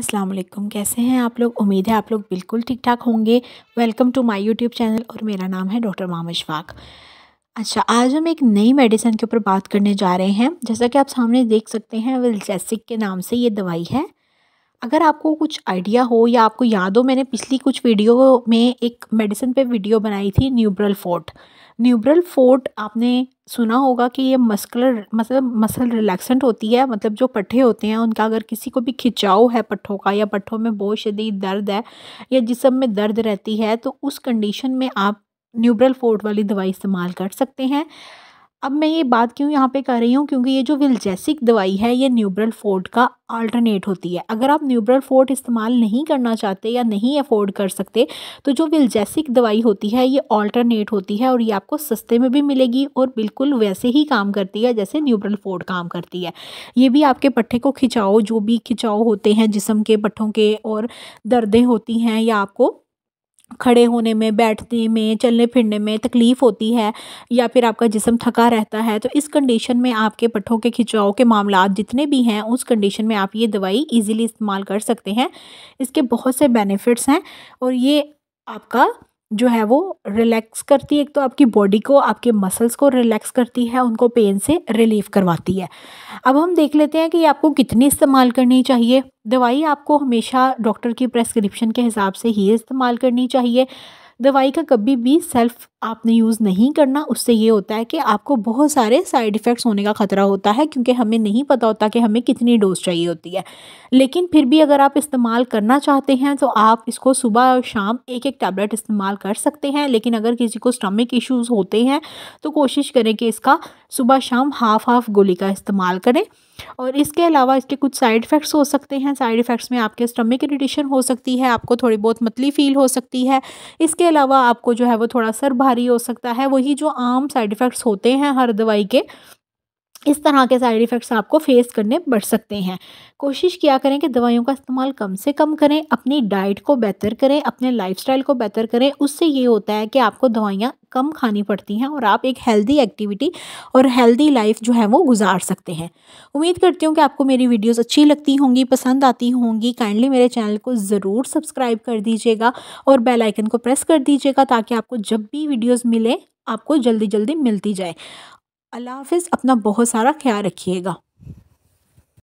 अस्सलाम वालेकुम कैसे हैं आप लोग उम्मीद है आप लोग बिल्कुल ठीक ठाक होंगे welcome to my YouTube channel और मेरा नाम है डॉक्टर माम अशफाक अच्छा आज हम एक नई मेडिसिन के ऊपर बात करने जा रहे हैं जैसा कि आप सामने देख सकते हैं विलजेसिक के नाम से ये दवाई है अगर आपको कुछ आइडिया हो या आपको याद हो मैंने पिछली कुछ वीडियो में एक मेडिसिन पे वीडियो बनाई थी न्यूब्रल फोर्ट न्यूब्रल फोर्ट आपने सुना होगा कि ये मस्कुलर मतलब मसल रिलैक्सेंट होती है मतलब जो पट्ठे होते हैं उनका अगर किसी को भी खिंचाव है पट्ठों का या पट्ठों में बहुत शदीद दर्द है या जिसम में दर्द रहती है तो उस कंडीशन में आप न्यूब्रल फोर्ट वाली दवाई इस्तेमाल कर सकते हैं अब मैं ये बात क्यों यहाँ पे कर रही हूँ क्योंकि ये जो विलजेसिक दवाई है ये न्यूब्रल फोर्ट का अल्टरनेट होती है अगर आप न्यूब्रल फोर्ट इस्तेमाल नहीं करना चाहते या नहीं अफोर्ड कर सकते तो जो विलजेसिक दवाई होती है ये अल्टरनेट होती है और ये आपको सस्ते में भी मिलेगी और बिल्कुल वैसे ही काम करती है जैसे न्यूब्रल फोर्ट काम करती है ये भी आपके पट्ठे को खिंचाओ जो भी खिंचाओ होते हैं जिसम के पट्ठों के और दर्दें होती हैं या आपको खड़े होने में बैठने में चलने फिरने में तकलीफ़ होती है या फिर आपका जिसम थका रहता है तो इस कंडीशन में आपके पट्ठों के खिंचाव के मामला जितने भी हैं उस कंडीशन में आप ये दवाई इजीली इस्तेमाल कर सकते हैं इसके बहुत से बेनिफिट्स हैं और ये आपका जो है वो रिलैक्स करती है एक तो आपकी बॉडी को आपके मसल्स को रिलैक्स करती है उनको पेन से रिलीफ करवाती है अब हम देख लेते हैं कि आपको कितनी इस्तेमाल करनी चाहिए दवाई आपको हमेशा डॉक्टर की प्रेस्क्रिप्शन के हिसाब से ही इस्तेमाल करनी चाहिए दवाई का कभी भी सेल्फ आपने यूज़ नहीं करना उससे ये होता है कि आपको बहुत सारे साइड इफ़ेक्ट्स होने का ख़तरा होता है क्योंकि हमें नहीं पता होता कि हमें कितनी डोज चाहिए होती है लेकिन फिर भी अगर आप इस्तेमाल करना चाहते हैं तो आप इसको सुबह और शाम एक एक टैबलेट इस्तेमाल कर सकते हैं लेकिन अगर किसी को स्टमिक इशूज़ होते हैं तो कोशिश करें कि इसका सुबह शाम हाफ़ हाफ़ गोली का इस्तेमाल करें और इसके अलावा इसके कुछ साइड इफ़ेक्ट्स हो सकते हैं साइड इफ़ेक्ट्स में आपके स्टमक इरीटेशन हो सकती है आपको थोड़ी बहुत मतली फील हो सकती है इसके अलावा आपको जो है वो थोड़ा सर भारी हो सकता है वही जो आम साइड इफ़ेक्ट्स होते हैं हर दवाई के इस तरह के साइड इफ़ेक्ट्स आपको फेस करने पड़ सकते हैं कोशिश किया करें कि दवाइयों का इस्तेमाल कम से कम करें अपनी डाइट को बेहतर करें अपने लाइफस्टाइल को बेहतर करें उससे ये होता है कि आपको दवाइयाँ कम खानी पड़ती हैं और आप एक हेल्दी एक्टिविटी और हेल्दी लाइफ जो है वो गुजार सकते हैं उम्मीद करती हूँ कि आपको मेरी वीडियोज़ अच्छी लगती होंगी पसंद आती होंगी काइंडली मेरे चैनल को ज़रूर सब्सक्राइब कर दीजिएगा और बेलाइकन को प्रेस कर दीजिएगा ताकि आपको जब भी वीडियोज़ मिले आपको जल्दी जल्दी मिलती जाए अल्लाह हाफिज़ अपना बहुत सारा ख्याल रखिएगा